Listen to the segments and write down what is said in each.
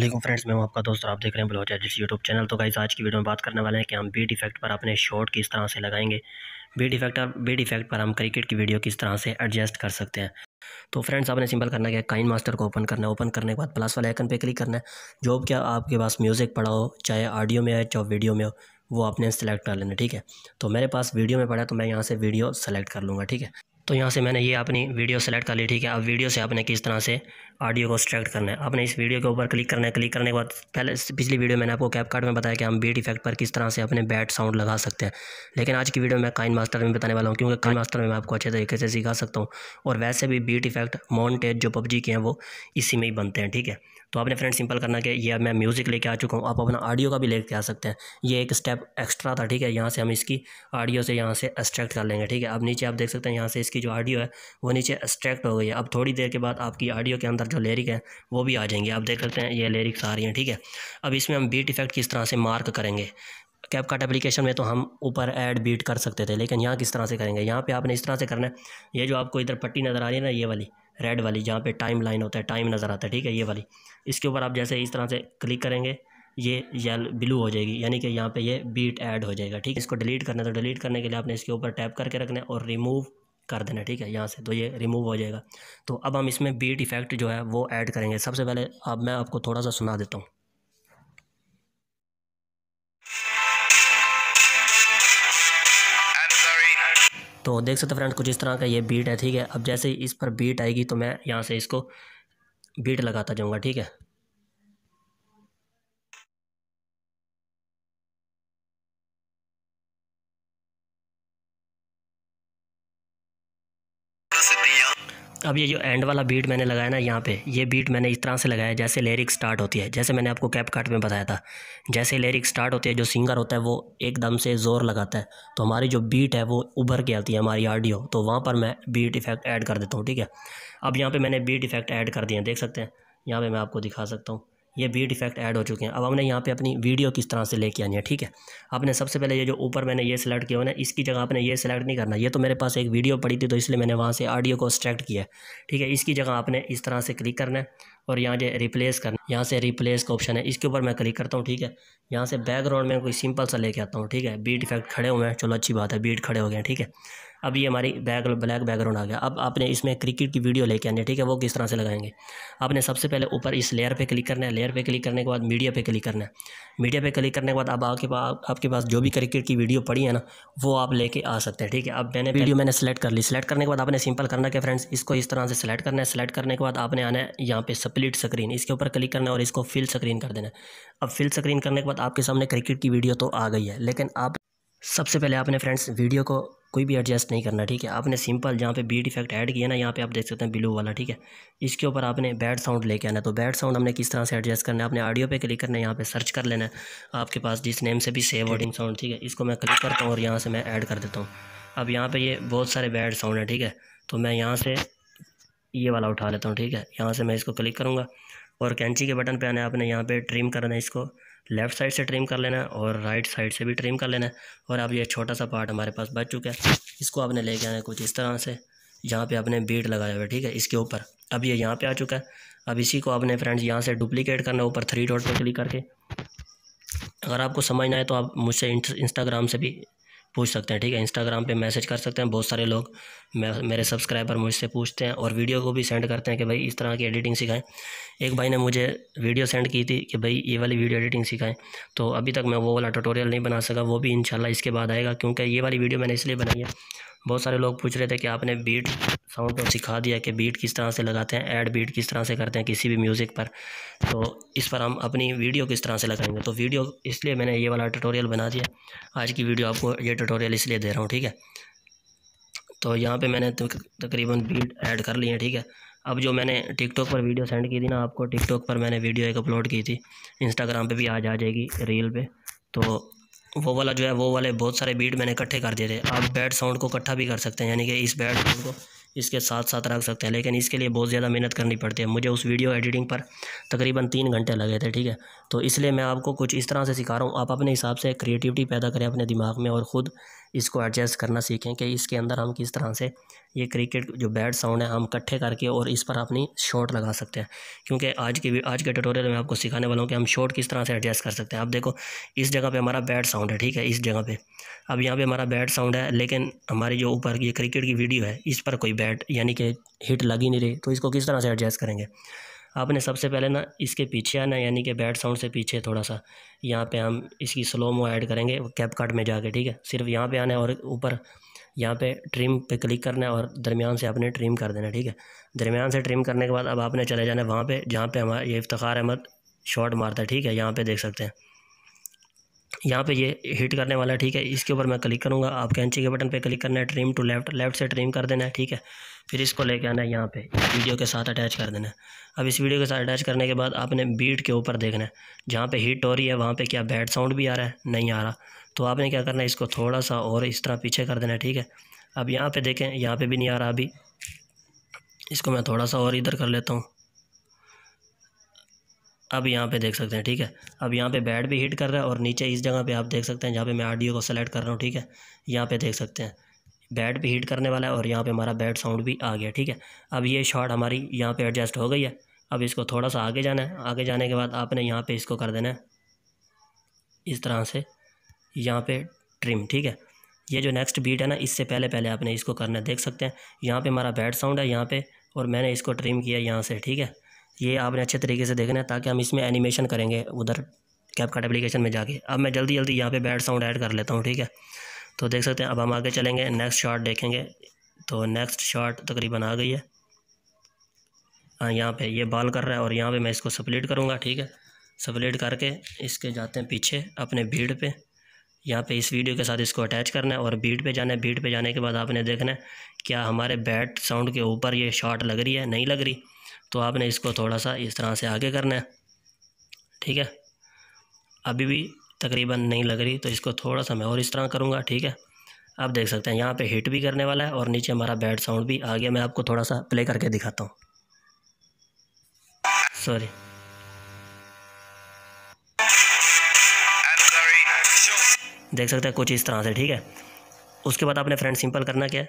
लेकिन फ्रेंड्स मैं आपका दोस्त आप देख रहे हैं ब्लॉज एडिट्स यूट्यूब चैनल तो गाइज आज की वीडियो में बात करने वाले हैं कि हम बी डिफेक्ट पर अपने शॉट किस तरह से लगाएंगे बी इफेक्ट बी डिफेक्ट पर हम क्रिकेट की वीडियो किस तरह से एडजस्ट कर सकते हैं तो फ्रेंड्स आपने सिंपल करना है काइन मास्टर को ओपन करना है ओपन करने के बाद प्लस वाले आइकन पे क्लिक करना है जो क्या आपके पास म्यूज़िक पड़ा हो चाहे ऑडियो में है चाहे वीडियो में हो वो आपने सेलेक्ट कर लेना ठीक है तो मेरे पास वीडियो में पड़ा है तो मैं यहाँ से वीडियो सेलेक्ट कर लूँगा ठीक है तो यहाँ से मैंने ये अपनी वीडियो सेलेक्ट कर ली ठीक है अब वीडियो से आपने किस तरह से ऑडियो को एक्सट्रैक्ट करना है आपने इस वीडियो के ऊपर क्लिक करना है क्लिक करने के बाद पहले पिछली वीडियो मैंने आपको कैप कार्ड में बताया कि हम बीट इफेक्ट पर किस तरह से अपने बैट साउंड लगा सकते हैं लेकिन आज की वीडियो मैं काइन मास्टर में बताने वाला हूँ क्योंकि काइन मास्टर में मैं आपको अच्छे तरीके से सिखा सकता हूँ और वैसे भी बीट इफेक्ट माउंटेज जो पबजी के हैं वो इसी में ही बनते हैं ठीक है तो आपने फ्रेंड सिंपल करना कि ये मैं म्यूज़िक लेके आ चुका हूँ आप अपना ऑडियो का भी लेके आ सकते हैं ये एक स्टेप एक्स्ट्रा था ठीक है यहाँ से हम इसकी ऑडियो से यहाँ से एक्सट्रैक्ट कर लेंगे ठीक है अब नीचे आप देख सकते हैं यहाँ से इसकी जो ऑडियो है वो नीचे एक्सट्रैक्ट हो गई है अब थोड़ी देर के बाद आपकी ऑडियो के अंदर जो लिरिक है वो भी आ जाएंगे आप देख सकते हैं ये लिरिक्स आ रही हैं ठीक है अब इसमें हम बीट इफेक्ट किस तरह से मार्क करेंगे कैप कट एप्लीकेशन में तो हम ऊपर ऐड बीट कर सकते थे लेकिन यहाँ किस तरह से करेंगे यहाँ पे आपने इस तरह से करना है ये जो आपको इधर पट्टी नज़र आ रही है ना ये वाली रेड वाली जहाँ पे टाइम लाइन होता है टाइम नज़र आता है ठीक है ये वाली इसके ऊपर आप जैसे इस तरह से क्लिक करेंगे ये येल ब्लू हो जाएगी यानी कि यहाँ पे ये बीट ऐड हो जाएगा ठीक है इसको डिलीट करना तो डिलीट करने के लिए आपने इसके ऊपर टैप करके रखना है और रिमूव कर देना ठीक है यहाँ से तो ये रिमूव हो जाएगा तो अब हम इसमें बीट इफ़ेक्ट जो है वो ऐड करेंगे सबसे पहले अब मैं आपको थोड़ा सा सुना देता हूँ तो देख सकते फ्रेंड कुछ इस तरह का ये बीट है ठीक है अब जैसे इस पर बीट आएगी तो मैं यहाँ से इसको बीट लगाता जाऊँगा ठीक है अब ये जो एंड वाला बीट मैंने लगाया ना यहाँ पे ये बीट मैंने इस तरह से लगाया जैसे लेरिक स्टार्ट होती है जैसे मैंने आपको कैप काट में बताया था जैसे लेरिक स्टार्ट होती है जो सिंगर होता है वो एकदम से ज़ोर लगाता है तो हमारी जो बीट है वो उभर के आती है हमारी ऑडियो तो वहाँ पर मैं बीट इफेक्ट ऐड कर देता हूँ ठीक है अब यहाँ पर मैंने बीट इफेक्ट ऐड कर दिए देख सकते हैं यहाँ पर मैं आपको दिखा सकता हूँ ये बीट इफेक्ट ऐड हो चुके हैं अब हमने यहाँ पे अपनी वीडियो किस तरह से लेके आनी है ठीक है आपने सबसे पहले ये जो ऊपर मैंने ये सिलेक्ट किया ना इसकी जगह आपने ये सिलेक्ट नहीं करना ये तो मेरे पास एक वीडियो पड़ी थी तो इसलिए मैंने वहाँ से ऑडियो को एक्सट्रैक्ट किया ठीक है इसकी जगह आपने इस तरह से क्लिक करना है और यहाँ जो रिप्लेस करना यहाँ से रिप्लेस का ऑप्शन है इसके ऊपर मैं क्लिक करता हूँ ठीक है यहाँ से बैकग्राउंड में कोई सिंपल सा लेके आता हूँ ठीक है बीट इफेक्ट खड़े हुए हैं चलो अच्छी बात है बीट खड़े हो गए ठीक है अब ये हमारी बैक ब्लैक बैकग्राउंड आ गया अब आपने इसमें क्रिकेट की वीडियो लेके आनी ठीक है वो किस तरह से लगाएंगे आपने सबसे पहले ऊपर इस लेयर पे क्लिक करना है लेयर पे क्लिक करने के बाद मीडिया पे क्लिक करना है मीडिया पे क्लिक करने के बाद अब आपके पास आपके पास जो भी क्रिकेट की वीडियो पड़ी है ना वो आप लेके आ सकते हैं ठीक है अब मैंने वीडियो मैंने सेलेक्ट कर ली सेलेक्ट करने के बाद आपने सिंपल करना है फ्रेंड्स इसको इस तरह से सेलेक्ट करना है सेलेक्ट करने के बाद आपने आना है यहाँ पे स्प्लिट स्क्रीन इसके ऊपर क्लिक करना है और इसको फिल स्क्रीन कर देना है अब फिल स्क्रीन करने के बाद आपके सामने क्रिकेट की वीडियो तो आ गई है लेकिन आप सबसे पहले आपने फ्रेंड्स वीडियो को कोई भी एडजस्ट नहीं करना ठीक है आपने सिंपल जहाँ पे बीट इफेक्ट ऐड किया ना यहाँ पे आप देख सकते हैं ब्लू वाला ठीक है इसके ऊपर आपने बैड साउंड लेके आना तो बैड साउंड हमने किस तरह से एडजस्ट करना है आपने ऑडियो पे क्लिक करना है यहाँ पे सर्च कर लेना है आपके पास जिस नेम से भी सेव वर्डिंग साउंड ठीक है इसको मैं क्लिक करता हूँ और यहाँ से मैं ऐड कर देता हूँ अब यहाँ पर ये बहुत सारे बैड साउंड हैं ठीक है तो मैं यहाँ से ये वाला उठा लेता हूँ ठीक है यहाँ से मैं इसको क्लिक करूँगा और कैंची के बटन पर आना है आपने यहाँ पर ट्रिम करना है इसको लेफ़्ट साइड से ट्रिम कर लेना है और राइट साइड से भी ट्रिम कर लेना है और अब ये छोटा सा पार्ट हमारे पास बच चुका है इसको आपने लेके आना है कुछ इस तरह से यहाँ पे आपने बीट लगाया हुआ है ठीक है इसके ऊपर अब ये यहाँ पे आ चुका है अब इसी को आपने फ्रेंड्स यहाँ से डुप्लीकेट करना है ऊपर थ्री डॉट पर क्लिक करके अगर आपको समझना है तो आप मुझसे इंस्टाग्राम से भी पूछ सकते हैं ठीक है इंस्टाग्राम पे मैसेज कर सकते हैं बहुत सारे लोग मेरे सब्सक्राइबर मुझसे पूछते हैं और वीडियो को भी सेंड करते हैं कि भाई इस तरह की एडिटिंग सिखाएं एक भाई ने मुझे वीडियो सेंड की थी कि भाई ये वाली वीडियो एडिटिंग सिखाएं तो अभी तक मैं वो वाला ट्यूटोरियल नहीं बना सका वो भी इंशाल्लाह इसके बाद आएगा क्योंकि ये वाली वीडियो मैंने इसलिए बनाई है बहुत सारे लोग पूछ रहे थे कि आपने बीट साउंड पर सिखा दिया कि बीट किस तरह से लगाते हैं ऐड बीट किस तरह से करते हैं किसी भी म्यूज़िक पर तो इस पर हम अपनी वीडियो किस तरह से लगाएंगे तो वीडियो इसलिए मैंने ये वाला ट्यूटोरियल बना दिया आज की वीडियो आपको ये ट्यूटोरियल इसलिए दे रहा हूँ ठीक है तो यहाँ पर मैंने तकरीबन बीट ऐड कर लिए ठीक है अब जो मैंने टिकटॉक पर वीडियो सेंड की थी ना आपको टिकटॉक पर मैंने वीडियो एक अपलोड की थी इंस्टाग्राम पे भी आज आ जाएगी रील पे तो वो वाला जो है वो वाले बहुत सारे बीट मैंने इकट्ठे कर दिए थे आप बैड साउंड को इकट्ठा भी कर सकते हैं यानी कि इस बैड साउंड को इसके साथ साथ रख सकते हैं लेकिन इसके लिए बहुत ज़्यादा मेहनत करनी पड़ती है मुझे उस वीडियो एडिटिंग पर तकरीबन तीन घंटे लगे थे ठीक है तो इसलिए मैं आपको कुछ इस तरह से सिखा रहा हूँ आप अपने हिसाब से क्रिएटिविटी पैदा करें अपने दिमाग में और ख़ुद इसको एडजस्ट करना सीखें कि इसके अंदर हम किस तरह से ये क्रिकेट जो बैड साउंड है हम इकट्ठे करके और इस पर अपनी शॉट लगा सकते हैं क्योंकि आज के आज के ट्यूटोरियल में आपको सिखाने वाला हूँ कि हम शॉट किस तरह से एडजस्ट कर सकते हैं आप देखो इस जगह पे हमारा बैड साउंड है ठीक है इस जगह पे अब यहाँ पे हमारा बैड साउंड है लेकिन हमारी जो ऊपर ये क्रिकेट की वीडियो है इस पर कोई बैट यानी कि हिट लग ही नहीं रही तो इसको किस तरह से एडजस्ट करेंगे आपने सबसे पहले ना इसके पीछे आना यानी कि बैड साउंड से पीछे थोड़ा सा यहाँ पे हम इसकी स्लो मो ऐड करेंगे कैप कट में जाके ठीक है सिर्फ यहाँ पे आना है और ऊपर यहाँ पे ट्रिम पे क्लिक करना है और दरमियान से आपने ट्रिम कर देना ठीक है दरमियान से ट्रिम करने के बाद अब आपने चले जाना है वहाँ पर जहाँ पर हमारा ये इफ्तार अहमद शॉट मारता है ठीक है यहाँ पर देख सकते हैं यहाँ पे ये हिट करने वाला है ठीक है इसके ऊपर मैं क्लिक करूँगा आप कैंची के बटन पे क्लिक करना है ट्रिम टू लेफ्ट लेफ्ट से ट्रिम कर देना है ठीक है फिर इसको लेके आना है यहाँ पे वीडियो के साथ अटैच कर देना है अब इस वीडियो के साथ अटैच करने के बाद आपने बीट के ऊपर देखना है जहाँ पे हिट हो रही है वहाँ पर क्या बैड साउंड भी आ रहा है नहीं आ रहा तो आपने क्या करना है इसको थोड़ा सा और इस तरह पीछे कर देना है ठीक है अब यहाँ पर देखें यहाँ पर भी नहीं आ रहा अभी इसको मैं थोड़ा सा और इधर कर लेता हूँ अब यहाँ पे देख सकते हैं ठीक है अब यहाँ पे बैड भी हिट कर रहा है और नीचे इस जगह पे आप देख सकते हैं जहाँ पे मैं ऑडियो को सेलेक्ट कर रहा हूँ ठीक है यहाँ पे देख सकते हैं बैड भी हिट करने वाला है और यहाँ पे हमारा बैड साउंड भी आ गया ठीक है अब ये शॉट हमारी यहाँ पे एडजस्ट हो गई है अब इसको थोड़ा सा आगे जाना है आगे जाने के बाद आपने यहाँ पर इसको कर देना है इस तरह से यहाँ पर ट्रिम ठीक है ये जो नेक्स्ट बीट है ना इससे पहले पहले आपने इसको करना है देख सकते हैं यहाँ पर हमारा बैड साउंड है यहाँ पर और मैंने इसको ट्रिम किया यहाँ से ठीक है ये आपने अच्छे तरीके से देखना है ताकि हम इसमें एनिमेशन करेंगे उधर कैप एप्लीकेशन में जाके अब मैं जल्दी जल्दी यहाँ पे बैड साउंड ऐड कर लेता हूँ ठीक है तो देख सकते हैं अब हम आगे चलेंगे नेक्स्ट शॉट देखेंगे तो नेक्स्ट शॉट तकरीबन आ गई है हाँ यहाँ पे ये बॉल कर रहा है और यहाँ पे मैं इसको सप्लेट करूँगा ठीक है सप्लेट करके इसके जाते हैं पीछे अपने भीड़ पे यहाँ पे इस वीडियो के साथ इसको अटैच करना है और बीट पे जाना है बीट पे जाने के बाद आपने देखना है क्या हमारे बैट साउंड के ऊपर ये शॉट लग रही है नहीं लग रही तो आपने इसको थोड़ा सा इस तरह से आगे करना है ठीक है अभी भी तकरीबन नहीं लग रही तो इसको थोड़ा सा मैं और इस तरह करूँगा ठीक है आप देख सकते हैं यहाँ पे हिट भी करने वाला है और नीचे हमारा बैड साउंड भी आ गया मैं आपको थोड़ा सा प्ले करके दिखाता हूँ सॉरी देख सकते हैं कुछ इस तरह से ठीक है उसके बाद आपने फ्रेंड सिंपल करना क्या है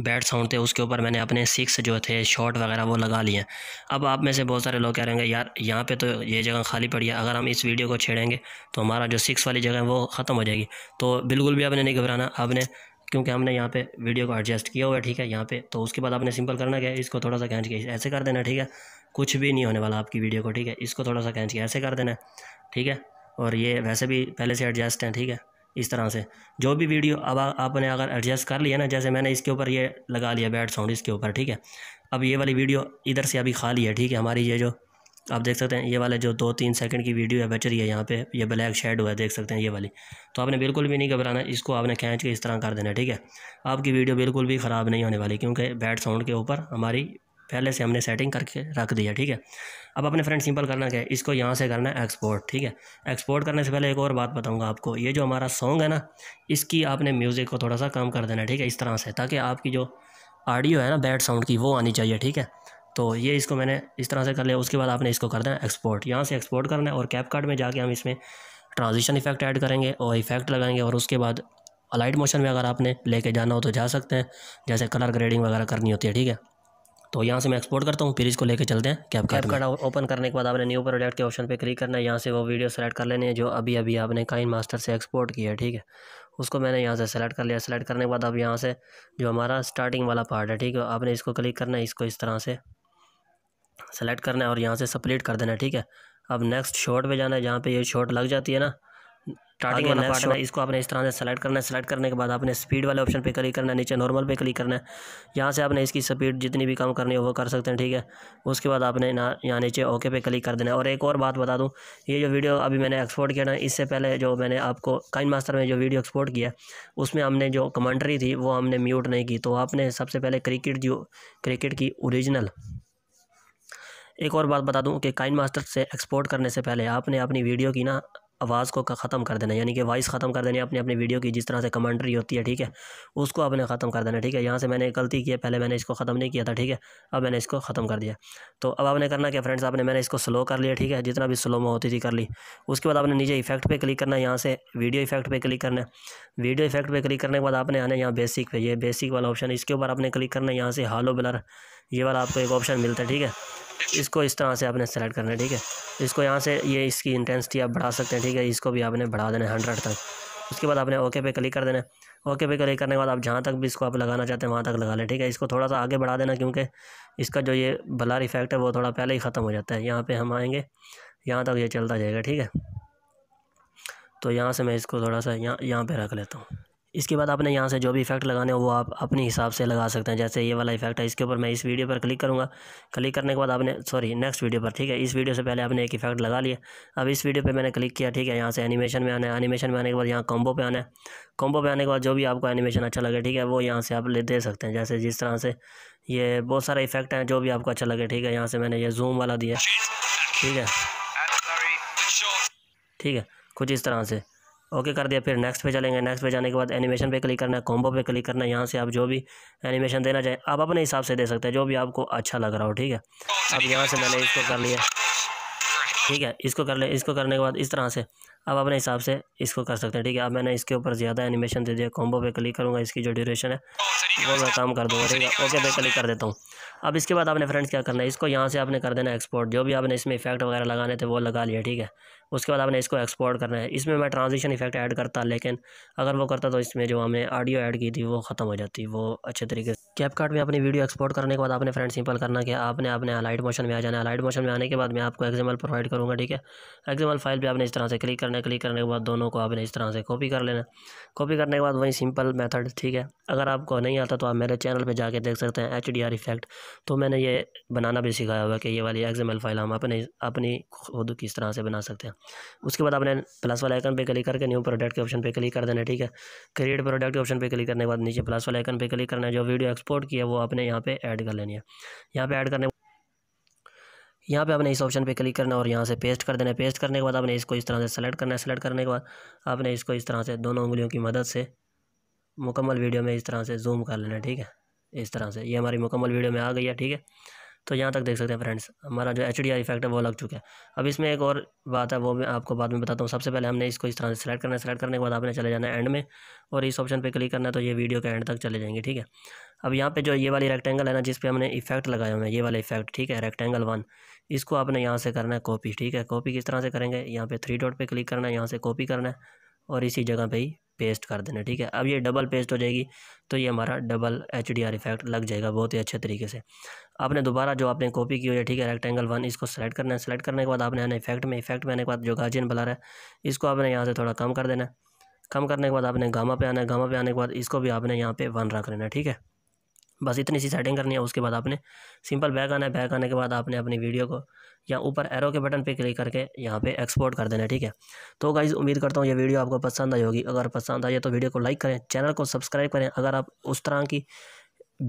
बैड साउंड थे उसके ऊपर मैंने अपने सिक्स जो थे शॉट वगैरह वो लगा लिए अब आप में से बहुत सारे लोग कह रहे हैं यार यहाँ पे तो ये जगह खाली पड़ी है अगर हम इस वीडियो को छेड़ेंगे तो हमारा जो सिक्स वाली जगह है वो ख़त्म हो जाएगी तो बिल्कुल भी आपने नहीं घबराना आपने क्योंकि हमने यहाँ पे वीडियो को एडजस्ट किया हुआ है ठीक है यहाँ पे तो उसके बाद आपने सिंपल करना क्या इसको थोड़ा सा खींच के ऐसे कर देना ठीक है कुछ भी नहीं होने वाला आपकी वीडियो को ठीक है इसको थोड़ा सा खींच के ऐसे कर देना ठीक है और ये वैसे भी पहले से एडजस्ट हैं ठीक है इस तरह से जो भी वीडियो अब आ, आपने अगर एडजस्ट कर लिया ना जैसे मैंने इसके ऊपर ये लगा लिया बैड साउंड इसके ऊपर ठीक है अब ये वाली वीडियो इधर से अभी खाली है ठीक है हमारी ये जो आप देख सकते हैं ये वाले जो दो तीन सेकंड की वीडियो है बच रही है यहाँ पे ये ब्लैक शेड हुआ है देख सकते हैं ये वाली तो आपने बिल्कुल भी नहीं घबराना इसको आपने खींच के इस तरह कर देना ठीक है आपकी वीडियो बिल्कुल भी ख़राब नहीं होने वाली क्योंकि बैड साउंड के ऊपर हमारी पहले से हमने सेटिंग करके रख दिया है ठीक है अब अपने फ्रेंड सिंपल करना क्या है इसको यहाँ से करना है एक्सपोर्ट ठीक है एक्सपोर्ट करने से पहले एक और बात बताऊँगा आपको ये जो हमारा सॉन्ग है ना इसकी आपने म्यूज़िक को थोड़ा सा कम कर देना ठीक है इस तरह से ताकि आपकी जो ऑडियो है ना बैड साउंड की वो आनी चाहिए ठीक है तो ये इसको मैंने इस तरह से कर लिया उसके बाद आपने इसको कर देना एक्सपोर्ट यहाँ से एक्सपोर्ट करना है और कैप कार्ड में जाके हम इसमें ट्रांजिशन इफेक्ट ऐड करेंगे और इफेक्ट लगाएंगे और उसके बाद अलाइट मोशन में अगर आपने लेके जाना हो तो जा सकते हैं जैसे कलर ग्रेडिंग वगैरह करनी होती है ठीक है तो यहाँ से मैं एक्सपोर्ट करता हूँ फिर इसको लेके चलते हैं कैप कैप कार्ड ओपन करने के बाद आपने न्यू प्रोडक्ट के ऑप्शन पे क्लिक करना है यहाँ से वो वीडियो सेलेक्ट कर लेने हैं जो अभी अभी आपने काइन मास्टर से एक्सपोर्ट किया है ठीक है उसको मैंने यहाँ से सेलेक्ट कर लिया सेलेक्ट करने के बाद अब यहाँ से जो हमारा स्टार्टिंग वाला पार्ट है ठीक है आपने इसको क्लिक करना है इसको इस तरह से सेलेक्ट करना है और यहाँ से सप्लीट कर देना है ठीक है अब नेक्स्ट शॉट पर जाना है जहाँ पर ये शॉट लग जाती है ना स्टार्टिंग वाला पार्ट है इसको आपने इस तरह से सेलेक्ट करना है सेलेक्ट करने के बाद आपने स्पीड वाले ऑप्शन पे क्लिक करना है नीचे नॉर्मल पे क्लिक करना है यहाँ से आपने इसकी स्पीड जितनी भी कम करनी हो वो कर सकते हैं ठीक है उसके बाद आपने यहाँ नीचे ओके पे क्लिक कर देना है और एक और बात बता दूँ ये जो वीडियो अभी मैंने एक्सपोर्ट किया ना इससे पहले जो मैंने आपको काइन मास्टर में जो वीडियो एक्सपोर्ट किया उसमें हमने जो कमेंट्री थी वो हमने म्यूट नहीं की तो आपने सबसे पहले क्रिकेट जो क्रिकेट की ओरिजिनल एक और बात बता दूं कि काइन मास्टर से एक्सपोर्ट करने से पहले आपने अपनी वीडियो की ना आवाज़ को ख़त्म कर देना यानी कि वॉइस ख़त्म कर देनी अपने अपने वीडियो की जिस तरह से कमेंट्री होती है ठीक है उसको आपने ख़त्म कर देना ठीक है यहाँ से मैंने गलती की है पहले मैंने इसको ख़त्म नहीं किया था ठीक है अब मैंने इसको ख़त्म कर दिया तो अब आपने करना क्या फ्रेंड्स आपने मैंने इसको स्लो कर लिया ठीक है जितना भी स्लो में होती थी कर ली उसके बाद आपने नीचे इफेक्ट पर क्लिक करना है यहाँ से वीडियो इफेक्ट पर क्लिक करना है वीडियो इफेक्ट पर क्लिक करने के बाद आपने आना यहाँ बेसिक पे ये बेसिक वाला ऑप्शन इसके ऊपर आपने क्लिक करना है यहाँ से हालो ब्लर ये वाला आपको एक ऑप्शन मिलता है ठीक है इसको इस तरह से आपने सेलेक्ट करना है ठीक है इसको यहाँ से ये इसकी इंटेंसिटी आप बढ़ा सकते हैं ठीक है इसको भी आपने बढ़ा देना है हंड्रेड तक उसके बाद आपने ओके पे क्लिक कर देना है ओके पे क्लिक करने के बाद आप जहाँ तक भी इसको आप लगाना चाहते हैं वहाँ तक लगा लें ठीक है इसको थोड़ा सा आगे बढ़ा देना क्योंकि इसका जो ये ब्लर इफेक्ट है वो थोड़ा पहले ही ख़त्म हो जाता है यहाँ पर हम आएँगे यहाँ तक ये चलता जाएगा ठीक है तो यहाँ से मैं इसको थोड़ा सा यहाँ यहाँ पर रख लेता हूँ इसके बाद आपने यहाँ से जो भी इफेक्ट लगाने हैं वो आप अपने हिसाब से लगा सकते हैं जैसे ये वाला इफेक्ट है इसके ऊपर मैं इस वीडियो पर क्लिक करूँगा क्लिक करने के बाद आपने सॉरी नेक्स्ट वीडियो पर ठीक है इस वीडियो से पहले आपने एक इफेक्ट लगा लिया अब इस वीडियो पर मैंने क्लिक किया ठीक है यहाँ से एनिमेशन में आना है एनिमेशन में आने के बाद यहाँ कॉम्बो पर आना है कॉम्बो पर आने के बाद जो भी आपको एनिमेशन अच्छा लगे ठीक है वो यहाँ से आप ले दे सकते हैं जैसे जिस तरह से ये बहुत सारे इफेक्ट हैं जो भी आपको अच्छा लगे ठीक है यहाँ से मैंने ये जूम वाला दिया ठीक है ठीक है कुछ इस तरह से ओके कर दिया फिर नेक्स्ट पे चलेंगे नेक्स्ट पे जाने के बाद एनिमेशन पे क्लिक करना है कॉम्बो पे क्लिक करना है यहाँ से आप जो भी एनिमेशन देना चाहें आप अपने हिसाब से दे सकते हैं जो भी आपको अच्छा लग रहा हो ठीक है अब यहाँ से मैंने इसको कर लिया ठीक है इसको कर ले इसको करने के बाद इस तरह से अब अपने हिसाब से इसको कर सकते हैं ठीक है अब मैंने इसके ऊपर ज़्यादा एनिमेशन दे दिया कॉम्बो पे क्लिक करूँगा इसकी जो ड्यूरेशन है वो मैं काम कर दूँगा ठीक है ओके पे क्लिक कर देता हूँ अब इसके बाद आपने फ्रेंड्स क्या करना है इसको यहाँ से आपने कर देना एक्सपोर्ट जो भी आपने इसमें इफेक्ट वगैरह लगाने थे वो लगा लिया ठीक है उसके बाद आपने इसको एक्सपोर्ट करना है इसमें मैं ट्रांजिशन इफेक्ट ऐड करता लेकिन अगर वो करता तो इसमें जो हमने ऑडियो ऐड की थी वो ख़त्म हो जाती वो अच्छे तरीके से कैपकार्ट में अपनी वीडियो एक्सपोर्ट करने के बाद आपने फ्रेंड सिंपल करना कि आपने अपने अलाइट मोशन में आ जाना लाइट मोशन में आने के बाद मैं आपको एग्जाम्पल प्रोवाइड करूँगा ठीक है एग्जाम्पल फाइल पर आपने इस तरह से क्लिक करना है क्लिक करने के बाद दोनों को आपने इस तरह से कॉपी कर लेना कॉपी करने के बाद वही सिंपल मैथड ठीक है अगर आपको नहीं आता तो आप मेरे चैनल पर जाकर देख सकते हैं एच डी आर इफेक्ट तो मैंने ये बनाना भी सिखाया हुआ कि ये वाली एग्जाम्पल फाइल हम अपने अपनी खुद किस तरह से बना सकते हैं उसके बाद आपने प्लस वाले आइकन पे क्लिक करके न्यू प्रोडक्ट के ऑप्शन पे क्लिक कर देना ठीक है क्रिएट प्रोडक्ट के ऑप्शन पे क्लिक करने के बाद नीचे प्लस वाले आइकन पे क्लिक करना है जो वीडियो एक्सपोर्ट किया वो आपने यहाँ पे ऐड कर लेनी है यहाँ पे ऐड करने यहाँ पे आपने इस ऑप्शन पे क्लिक करना और यहाँ से पेस्ट कर देना पेस्ट करने के बाद आपने इसको इस तरह से सेलेक्ट करना है सेलेक्ट करने के बाद आपने इसको इस तरह से दोनों उंगलियों की मदद से मुकम्मल वीडियो में इस तरह से जूम कर लेना ठीक है इस तरह से ये हमारी मुकम्मल वीडियो में आ गई है ठीक है तो यहाँ तक देख सकते हैं फ्रेंड्स हमारा जो एच डी इफेक्ट है वो लग चुका है अब इसमें एक और बात है वो मैं आपको बाद में बताता हूँ सबसे पहले हमने इसको इस तरह से सेलेक्ट करना है सेलेक्ट करने के बाद आपने चले जाना है एंड में और इस ऑप्शन पर क्लिक करना है तो ये वीडियो के एंड तक चले जाएंगे ठीक है अब यहाँ पे जो ये वाली रेक्टेंगल है ना जिस पर हमने इफेक्ट लगाया हुआ है ये वाला इफेक्ट ठीक है रेक्टेंगल वन इसको आपने यहाँ से करना है कॉपी ठीक है कॉपी किस तरह से करेंगे यहाँ पर थ्री डॉट पर क्लिक करना है यहाँ से कॉपी करना है और इसी जगह पे ही पेस्ट कर देना ठीक है अब ये डबल पेस्ट हो जाएगी तो ये हमारा double H D R effect लग जाएगा बहुत ही अच्छे तरीके से आपने दोबारा जो आपने कॉपी की हुई है ठीक है रेक्टेंगल वन इसको सेलेक्ट करना है सेलेक्ट करने के बाद आपने इफेक्ट में इफेक्ट में आने के बाद जो गार्जियन बना रहा है इसको आपने यहाँ से थोड़ा कम कर देना है कम करने के बाद आपने गामा पे आना है गामा पे आने के बाद इसको भी आपने यहाँ पे वन रख लेना ठीक है बस इतनी सी सेटिंग करनी है उसके बाद आपने सिंपल बैक आना है बैक आने के बाद आपने अपनी वीडियो को या ऊपर एरो के बटन पे क्लिक करके यहाँ पे एक्सपोर्ट कर देना है ठीक है तो गाइज़ उम्मीद करता हूँ ये वीडियो आपको पसंद आई होगी अगर पसंद आई है तो वीडियो को लाइक करें चैनल को सब्सक्राइब करें अगर आप उस तरह की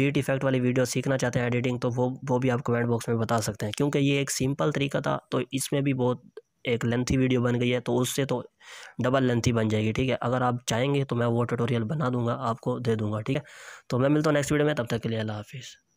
बीट इफेक्ट वाली वीडियो सीखना चाहते हैं एडिटिंग तो वो वो भी आप कमेंट बॉक्स में बता सकते हैं क्योंकि ये एक सिंपल तरीका था तो इसमें भी बहुत एक लेंथी वीडियो बन गई है तो उससे तो डबल लेंथी बन जाएगी ठीक है अगर आप चाहेंगे तो मैं वो ट्यूटोरियल बना दूंगा आपको दे दूंगा ठीक है तो मैं मिलता हूँ नेक्स्ट वीडियो में तब तक के लिए अल्लाह हाफिज़